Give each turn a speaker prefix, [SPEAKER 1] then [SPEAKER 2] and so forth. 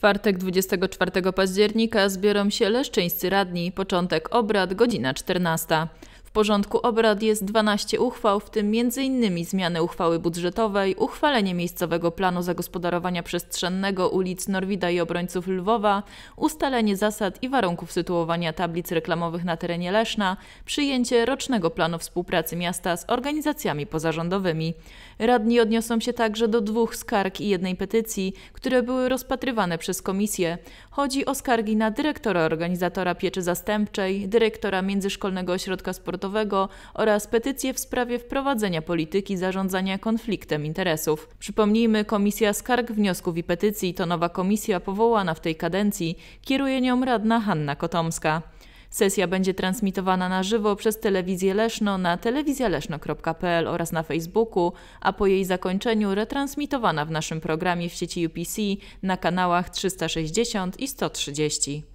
[SPEAKER 1] czwartek 24 października zbiorą się leszczyńscy radni. Początek obrad godzina 14. W porządku obrad jest 12 uchwał, w tym m.in. zmiany uchwały budżetowej, uchwalenie miejscowego planu zagospodarowania przestrzennego ulic Norwida i Obrońców Lwowa, ustalenie zasad i warunków sytuowania tablic reklamowych na terenie Leszna, przyjęcie rocznego planu współpracy miasta z organizacjami pozarządowymi. Radni odniosą się także do dwóch skarg i jednej petycji, które były rozpatrywane przez komisję. Chodzi o skargi na dyrektora organizatora pieczy zastępczej, dyrektora Międzyszkolnego Ośrodka Sportowego, oraz petycję w sprawie wprowadzenia polityki zarządzania konfliktem interesów. Przypomnijmy, Komisja Skarg, Wniosków i Petycji to nowa komisja powołana w tej kadencji, kieruje nią radna Hanna Kotomska. Sesja będzie transmitowana na żywo przez Telewizję Leszno na telewizjaleszno.pl oraz na Facebooku, a po jej zakończeniu retransmitowana w naszym programie w sieci UPC na kanałach 360 i 130.